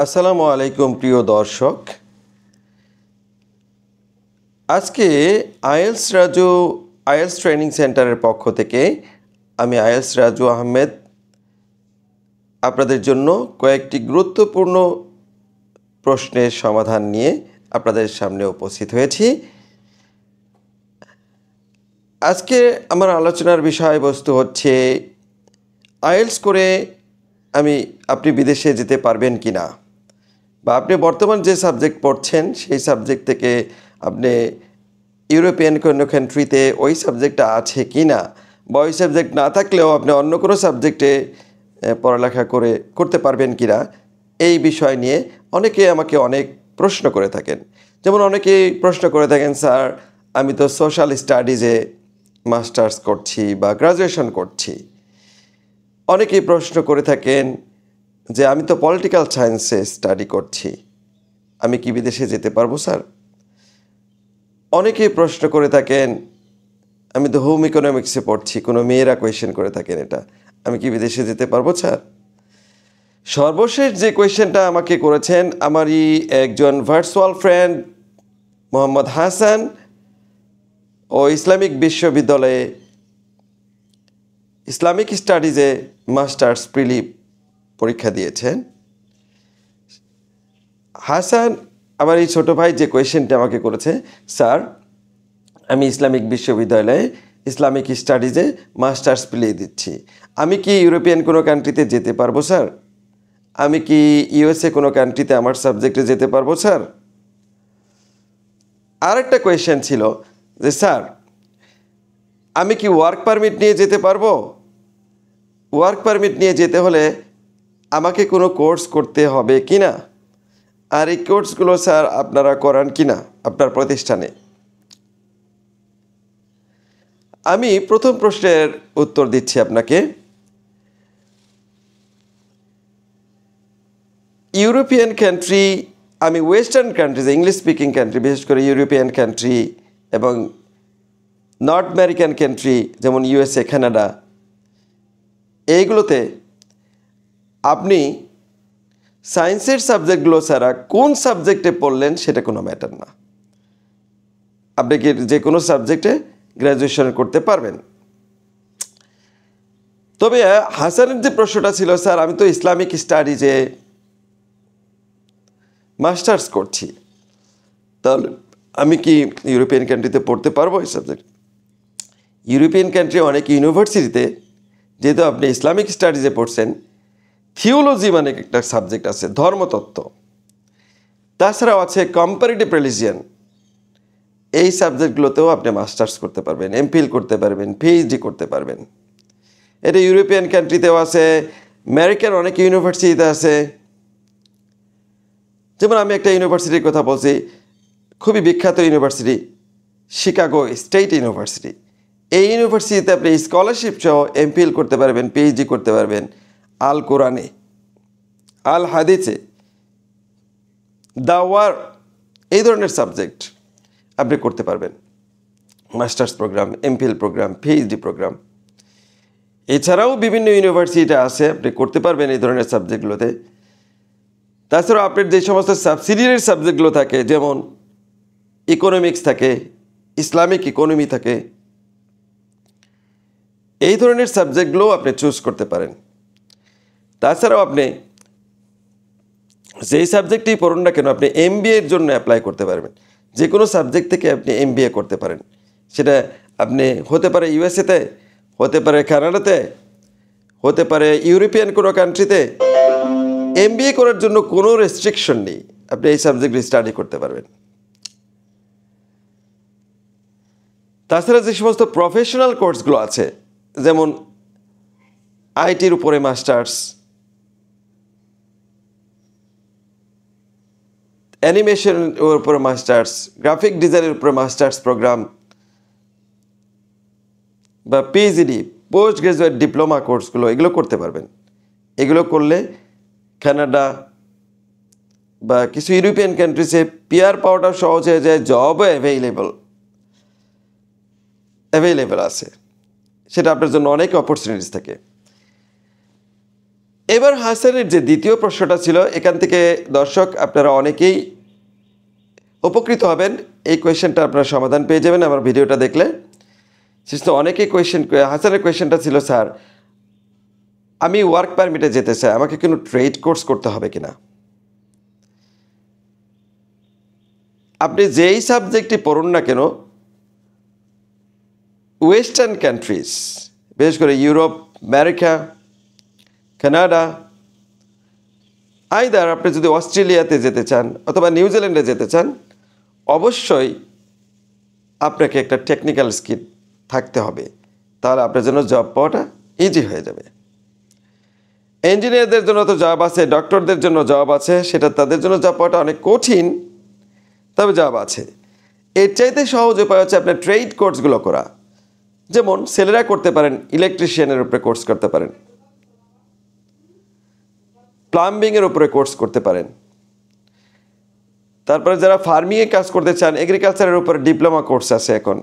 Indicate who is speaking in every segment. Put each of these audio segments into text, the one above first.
Speaker 1: আসসালামু আলাইকুম প্রিয় দর্শক আজকে আয়েলস রাজু আয়েলস ট্রেনিং সেন্টারের পক্ষ থেকে আমি আয়েলস রাজু আহমেদ আপনাদের জন্য কয়েকটি গুরুত্বপূর্ণ প্রশ্নের সমাধান নিয়ে আপনাদের সামনে উপস্থিত হয়েছি আজকে আমার আলোচনার বিষয়বস্তু হচ্ছে আয়েলস করে আমি আপনি বিদেশে যেতে পারবেন কি না বা আপনি বর্তমান যে সাবজেক্ট পড়ছেন সেই সাবজেক্ট থেকে আপনি ইউরোপিয়ান কোনো কান্ট্রিতে ওই সাবজেক্টটা আছে কি না বা ওই সাবজেক্ট না থাকলেও আপনি অন্য কোনো সাবজেক্টে পড়ালেখা করে করতে পারবেন কি না এই বিষয় নিয়ে অনেকে আমাকে অনেক প্রশ্ন করে থাকেন যেমন অনেকেই প্রশ্ন করে থাকেন স্যার আমি তো সোশ্যাল স্টাডিজে মাস্টার্স করছি বা গ্রাজুয়েশন করছি অনেকেই প্রশ্ন করে থাকেন যে আমি তো পলিটিক্যাল সায়েন্সে স্টাডি করছি আমি কি বিদেশে যেতে পারবো স্যার অনেকেই প্রশ্ন করে থাকেন আমি তো হোম ইকোনমিক্সে পড়ছি কোনো মেয়েরা কোয়েশ্চেন করে থাকেন এটা আমি কি বিদেশে যেতে পারবো স্যার সর্বশেষ যে কোয়েশ্চেনটা আমাকে করেছেন আমারই একজন ভার্চুয়াল ফ্রেন্ড মোহাম্মদ হাসান ও ইসলামিক বিশ্ববিদ্যালয়ে ইসলামিক স্টাডিজে মাস্টার্স প্রিলিপ পরীক্ষা দিয়েছেন হাসান আমার এই ছোটো ভাই যে কোয়েশ্চেনটা আমাকে করেছে স্যার আমি ইসলামিক বিশ্ববিদ্যালয়ে ইসলামিক স্টাডিজে মাস্টার্স প্লে দিচ্ছি আমি কি ইউরোপিয়ান কোনো কান্ট্রিতে যেতে পারবো স্যার আমি কি ইউএসএ কোনো কান্ট্রিতে আমার সাবজেক্টে যেতে পারবো স্যার আর একটা কোয়েশ্চেন ছিল যে স্যার আমি কি ওয়ার্ক পারমিট নিয়ে যেতে পারবো ওয়ার্ক পারমিট নিয়ে যেতে হলে আমাকে কোনো কোর্স করতে হবে কি না আর এই কোর্সগুলো স্যার আপনারা করান কি না আপনার প্রতিষ্ঠানে আমি প্রথম প্রশ্নের উত্তর দিচ্ছি আপনাকে ইউরোপিয়ান কান্ট্রি আমি western countries English speaking country বিশেষ করে ইউরোপিয়ান কান্ট্রি এবং নর্থ আমেরিকান কান্ট্রি যেমন ইউএসএ কানাডা এইগুলোতে আপনি সায়েন্সের সাবজেক্টগুলো ছাড়া কোন সাবজেক্টে পড়লেন সেটা কোনো ম্যাটার না আপনি কি যে কোনো সাবজেক্টে গ্র্যাজুয়েশন করতে পারবেন তবে হাসানের যে প্রশ্নটা ছিল স্যার আমি তো ইসলামিক স্টাডিজে মাস্টার্স করছি তাহলে আমি কি ইউরোপিয়ান কান্ট্রিতে পড়তে পারবো এই সাবজেক্ট ইউরোপিয়ান কান্ট্রি অনেক ইউনিভার্সিটিতে যেহেতু আপনি ইসলামিক স্টাডিজে পড়ছেন থিওলজি মানে একটা সাবজেক্ট আছে ধর্মতত্ত্ব তাছাড়াও আছে কম্পারেটিভ রিলিজিয়ান এই সাবজেক্টগুলোতেও আপনি মাস্টার্স করতে পারবেন এমফিল করতে পারবেন পিএইচডি করতে পারবেন এটা ইউরোপিয়ান কান্ট্রিতেও আছে আমেরিকার অনেক ইউনিভার্সিটিতে আছে যেমন আমি একটা ইউনিভার্সিটির কথা বলছি খুবই বিখ্যাত ইউনিভার্সিটি শিকাগো স্টেট ইউনিভার্সিটি এই ইউনিভার্সিটিতে আপনি স্কলারশিপ সহ এমপিএল করতে পারবেন পিএইচডি করতে পারবেন আল কোরআনে আল হাদিসে দা ওয়ার এই ধরনের সাবজেক্ট আপনি করতে পারবেন masters program MPhil program PhD program এছাড়াও বিভিন্ন ইউনিভার্সিটি আছে আপনি করতে পারবেন এই ধরনের সাবজেক্টগুলোতে তাছাড়া আপনার যে সমস্ত সাবসিডিয়ারি সাবজেক্টগুলো থাকে যেমন ইকোনমিক্স থাকে ইসলামিক ইকোনমি থাকে এই ধরনের সাবজেক্টগুলোও আপনি চুজ করতে পারেন তাছাড়াও আপনি যেই সাবজেক্টেই পড়ুন না কেন আপনি এম এর জন্য অ্যাপ্লাই করতে পারবেন যে কোনো সাবজেক্ট থেকে আপনি এম করতে পারেন সেটা আপনি হতে পারে ইউএসএতে হতে পারে কানাডাতে হতে পারে ইউরোপিয়ান কোনো কান্ট্রিতে এম করার জন্য কোনো রেস্ট্রিকশন নেই আপনি এই সাবজেক্টে স্টাডি করতে পারবেন তাছাড়া যে সমস্ত প্রফেশনাল কোর্সগুলো আছে যেমন আইটির উপরে মাস্টার্স অ্যানিমেশনের উপরে মাস্টার্স গ্রাফিক ডিজাইনের উপরে মাস্টার্স প্রোগ্রাম বা পিএইচডি পোস্ট গ্রাজুয়েট ডিপ্লোমা কোর্সগুলো এগুলো করতে পারবেন এগুলো করলে কানাডা বা কিছু ইউরোপিয়ান কান্ট্রিসে পিয়ার পাওয়াটা সহজ হয়ে যায় জবও অ্যাভেইলেবল অ্যাভেইলেবল আছে সেটা আপনার জন্য অনেক অপরচুনিটিস থাকে এবার হাসানের যে দ্বিতীয় প্রশ্নটা ছিল এখান থেকে দর্শক আপনারা অনেকেই উপকৃত হবেন এই কোয়েশ্চেনটা আপনার সমাধান পেয়ে যাবেন আমার ভিডিওটা দেখলে তো অনেকেই কোয়েশ্চেন হাসানের কোয়েশ্চেনটা ছিল স্যার আমি ওয়ার্ক পারমিটে যেতে চাই আমাকে কোনো ট্রেড কোর্স করতে হবে কি না আপনি যেই সাবজেক্টটি পড়ুন না কেন ওয়েস্টার্ন কান্ট্রিজ বিশেষ করে ইউরোপ আমেরিকা কানাডা আইদার আপনি যদি অস্ট্রেলিয়াতে যেতে চান অথবা নিউজিল্যান্ডে যেতে চান অবশ্যই আপনাকে একটা টেকনিক্যাল স্কিল থাকতে হবে তাহলে আপনার জন্য জব পাওয়াটা ইজি হয়ে যাবে ইঞ্জিনিয়ারদের জন্য তো জব আছে ডক্টরদের জন্য জব আছে সেটা তাদের জন্য জব পাওয়াটা অনেক কঠিন তবে জব আছে এর চাইতে সহজ উপায় হচ্ছে আপনার ট্রেড কোর্সগুলো করা যেমন ছেলেরা করতে পারেন ইলেকট্রিশিয়ানের উপরে কোর্স করতে পারেন প্লাম্বিংয়ের উপরে কোর্স করতে পারেন তারপরে যারা ফার্মিংয়ে কাজ করতে চান এগ্রিকালচারের উপরে ডিপ্লোমা কোর্স আছে এখন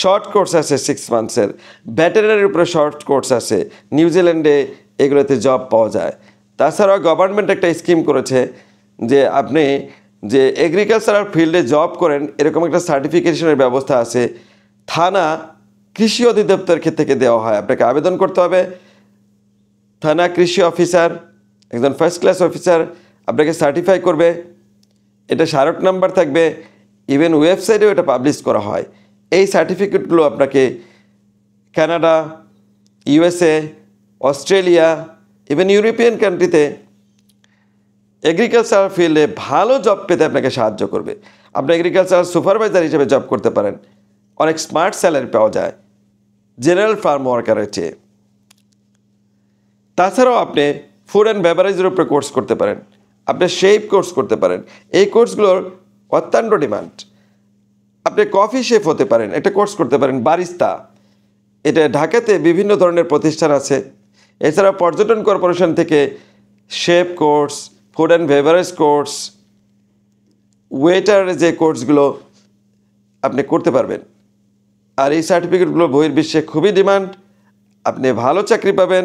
Speaker 1: শর্ট কোর্স আছে সিক্স মান্থসের ব্যাটেরিয়ারের উপরে শর্ট কোর্স আছে নিউজিল্যান্ডে এগুলোতে জব পাওয়া যায় তাছাড়াও গভর্নমেন্ট একটা স্কিম করেছে যে আপনি যে এগ্রিকালচারাল ফিল্ডে জব করেন এরকম একটা সার্টিফিকেশনের ব্যবস্থা আছে থানা কৃষি ক্ষেত্র থেকে দেওয়া হয় আপনাকে আবেদন করতে হবে থানা কৃষি অফিসার একজন ফার্স্ট ক্লাস অফিসার আপনাকে সার্টিফাই করবে এটা শারট নাম্বার থাকবে ইভেন ওয়েবসাইটেও এটা পাবলিশ করা হয় এই সার্টিফিকেটগুলো আপনাকে Canada USA Australia even European কান্ট্রিতে এগ্রিকালচার ফিল্ডে ভালো জব পেতে আপনাকে সাহায্য করবে আপনি এগ্রিকালচার সুপারভাইজার হিসেবে জব করতে পারেন অনেক স্মার্ট স্যালারি পাওয়া যায় জেনারেল ফার্ম ওয়ার্কারের চেয়ে তাছাড়াও আপনি ফুড অ্যান্ড বেভারেজের উপরে কোর্স করতে পারেন আপনি শেপ কোর্স করতে পারেন এই কোর্সগুলোর অত্যন্ত ডিমান্ড আপনি কফি শেফ হতে পারেন একটা কোর্স করতে পারেন বারিস্তা এটা ঢাকাতে বিভিন্ন ধরনের প্রতিষ্ঠান আছে এছাড়া পর্যটন কর্পোরেশন থেকে chef course food and beverage course waiter যে কোর্সগুলো আপনি করতে পারবেন আর এই সার্টিফিকেটগুলো বহির্বিশ্বে খুবই ডিমান্ড আপনি ভালো চাকরি পাবেন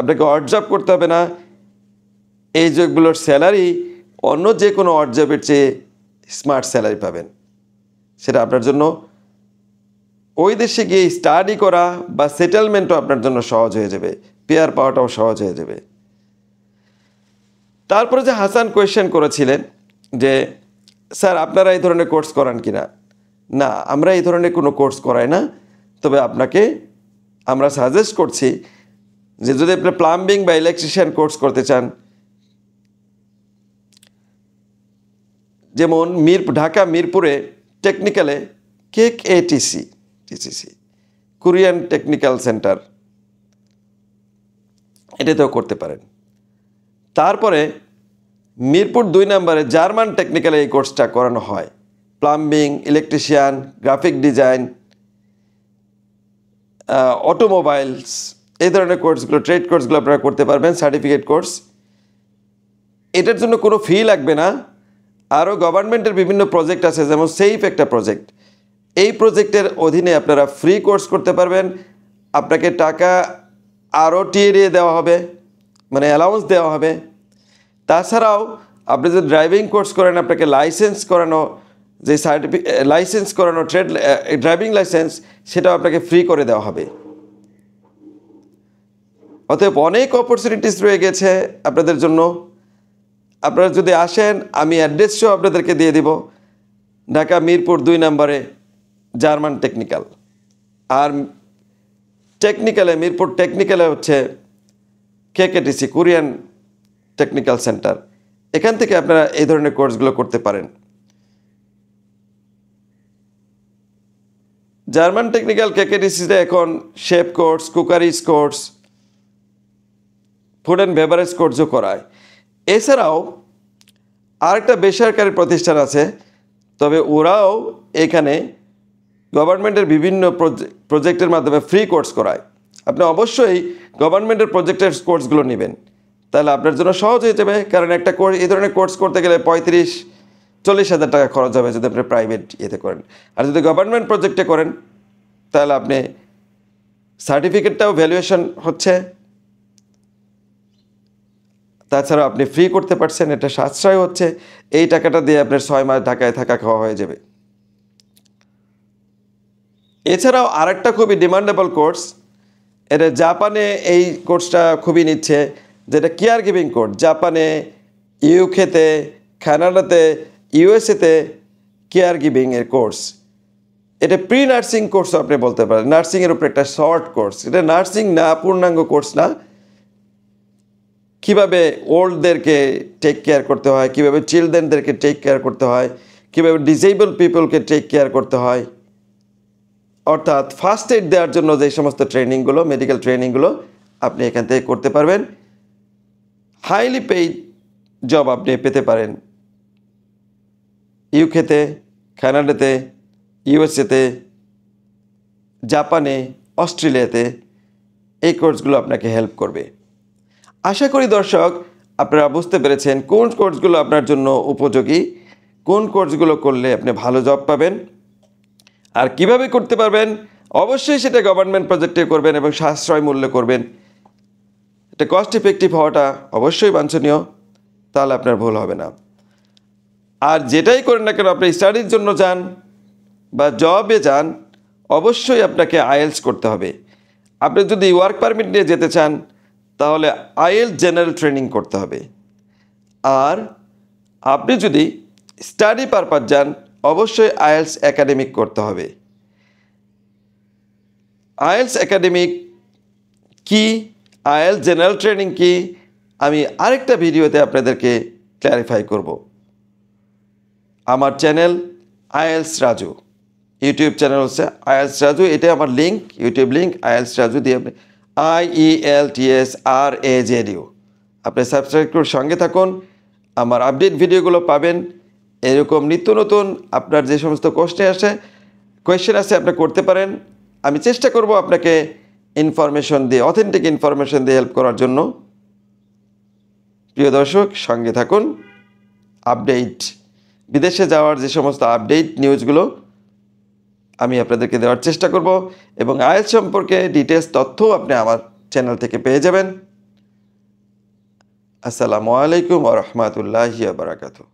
Speaker 1: আপনাকে অর্জব করতে হবে না এই জবগুলোর স্যালারি অন্য যে কোনো অড জবের চেয়ে স্মার্ট স্যালারি পাবেন সেটা আপনার জন্য ওই দেশে গিয়ে স্টাডি করা বা সেটেলমেন্টও আপনার জন্য সহজ হয়ে যাবে পেয়ার পাওয়াটাও সহজ হয়ে যাবে তারপরে যে হাসান কোয়েশ্চেন করেছিলেন যে স্যার আপনারা এই ধরনের কোর্স করান কি না না আমরা এই ধরনের কোনো কোর্স করাই না তবে আপনাকে আমরা সাজেস্ট করছি যে যদি আপনি প্লাম্বিং বা ইলেকট্রিশিয়ান কোর্স করতে চান যেমন মির ঢাকা মিরপুরে টেকনিক্যালে কেক ATC TCC Korean technical centre এটাতেও করতে পারেন তারপরে মিরপুর দুই নম্বরে জার্মান টেকনিক্যালে এই কোর্সটা করানো হয় plumbing electrician graphic design automobiles এই ধরনের কোর্সগুলো ট্রেড কোর্সগুলো আপনারা করতে পারবেন সার্টিফিকেট কোর্স এটার জন্য কোনো ফি লাগবে না আরও গভর্নমেন্টের বিভিন্ন প্রজেক্ট আছে যেমন সেফ একটা প্রজেক্ট এই প্রজেক্টের অধীনে আপনারা ফ্রি কোর্স করতে পারবেন আপনাকে টাকা আরও টিএরিয়ে দেওয়া হবে মানে অ্যালাউন্স দেওয়া হবে তাছাড়াও আপনি যে ড্রাইভিং কোর্স করেন আপনাকে লাইসেন্স করানো যে সার্টিফিকেট লাইসেন্স করানো ট্রেড ড্রাইভিং লাইসেন্স সেটাও আপনাকে ফ্রি করে দেওয়া হবে অতএব অনেক অপরচুনিটিস রয়ে গেছে আপনাদের জন্য আপনারা যদি আসেন আমি অ্যাড্রেসও আপনাদেরকে দিয়ে দিব ঢাকা মিরপুর দুই নম্বরে জার্মান টেকনিক্যাল আর টেকনিক্যালে মিরপুর টেকনিক্যালে হচ্ছে কেকেটিসি কোরিয়ান টেকনিক্যাল সেন্টার এখান থেকে আপনারা এই ধরনের কোর্সগুলো করতে পারেন জার্মান টেকনিক্যাল কেকেটিসিতে এখন chef course cookeries course food and beverage কোর্সও করায় এছাড়াও আরেকটা বেসরকারি প্রতিষ্ঠান আছে তবে ওরাও এখানে গভর্নমেন্টের বিভিন্ন প্রজেক্টের মাধ্যমে ফ্রি কোর্স করায় আপনি অবশ্যই গভর্নমেন্টের প্রজেক্টের কোর্সগুলো নেবেন তাহলে আপনার জন্য সহজ হয়ে যাবে কারণ একটা কোর্স এই ধরনের কোর্স করতে গেলে পঁয়ত্রিশ চল্লিশ হাজার টাকা খরচ হবে যদি আপনি প্রাইভেট ইয়েতে করেন আর যদি গভর্নমেন্ট প্রজেক্টে করেন তাহলে আপনি সার্টিফিকেটটাও ভ্যালুয়েশন হচ্ছে তাছাড়া আপনি ফ্রি করতে পারছেন এটা সাশ্রয় হচ্ছে এই টাকাটা দিয়ে আপনার ছয় মাস ঢাকায় থাকা খাওয়া হয়ে যাবে এছাড়াও আরেকটা খুবই ডিমান্ডেবল কোর্স এটা জাপানে এই কোর্সটা খুবই নিচ্ছে যেটা কেয়ার গিভিং কোর্স জাপানে ইউকেতে কানাডাতে ইউএসএতে কেয়ার এর কোর্স এটা প্রি নার্সিং কোর্সও আপনি বলতে পারেন নার্সিংয়ের উপরে একটা শর্ট কোর্স এটা নার্সিং না পূর্ণাঙ্গ কোর্স না কিভাবে ওল্ডদেরকে টেক কেয়ার করতে হয় কিভাবে চিলড্রেনদেরকে টেক কেয়ার করতে হয় কিভাবে ডিসেবল পিপলকে টেক কেয়ার করতে হয় অর্থাৎ ফার্স্ট এড দেওয়ার জন্য যে সমস্ত ট্রেনিংগুলো মেডিকেল ট্রেনিংগুলো আপনি এখান থেকে করতে পারবেন হাইলি পেইড জব আপনি পেতে পারেন ইউকেতে কানাডাতে ইউএসএতে জাপানে অস্ট্রেলিয়াতে এই কোর্সগুলো আপনাকে হেল্প করবে আশা করি দর্শক আপনারা বুঝতে পেরেছেন কোন কোর্সগুলো আপনার জন্য উপযোগী কোন কোর্সগুলো করলে আপনি ভালো জব পাবেন আর কিভাবে করতে পারবেন অবশ্যই সেটা গভর্নমেন্ট প্রজেক্টে করবেন এবং সাশ্রয় মূল্যে করবেন এটা কস্ট ইফেক্টিভ হওয়াটা অবশ্যই বাঞ্ছনীয় তাহলে আপনার ভুল হবে না আর যেটাই করেন না কেন আপনি স্টাডির জন্য যান বা জবে যান অবশ্যই আপনাকে আইএলস করতে হবে আপনি যদি ওয়ার্ক পারমিট নিয়ে যেতে চান তাহলে আইএল জেনারেল ট্রেনিং করতে হবে আর আপনি যদি স্টাডি পারপাস যান অবশ্যই আইএলস একাডেমিক করতে হবে আইএলস একাডেমিক কি আইএল জেনারেল ট্রেনিং কি আমি আরেকটা ভিডিওতে আপনাদেরকে ক্ল্যারিফাই করব আমার channel IELTS Raju YouTube channel হচ্ছে আইএলস রাজু এটা আমার link YouTube link IELTS Raju দিয়ে আপনি I E L T S R A Z U আপনি সাবস্ক্রাইব করে সঙ্গে থাকুন আমার আপডেট ভিডিওগুলো পাবেন এরকম নিত্য নতুন আপনার যে সমস্ত কোশ্চেন আসে কোয়েশ্চেন আছে আপনি করতে পারেন আমি চেষ্টা করব আপনাকে ইনফরমেশন দিয়ে অথেন্টিক ইনফরমেশন দিয়ে হেল্প করার জন্য প্রিয় দর্শক সঙ্গে থাকুন আপডেট বিদেশে যাওয়ার যে সমস্ত আপডেট নিউজগুলো আমি আপনাদেরকে দেওয়ার চেষ্টা করব এবং আয়েস সম্পর্কে ডিটেলস তথ্য আপনি আমার চ্যানেল থেকে পেয়ে যাবেন আসসালামু আলাইকুম আ রহমতুল্লাহ বারাকাতু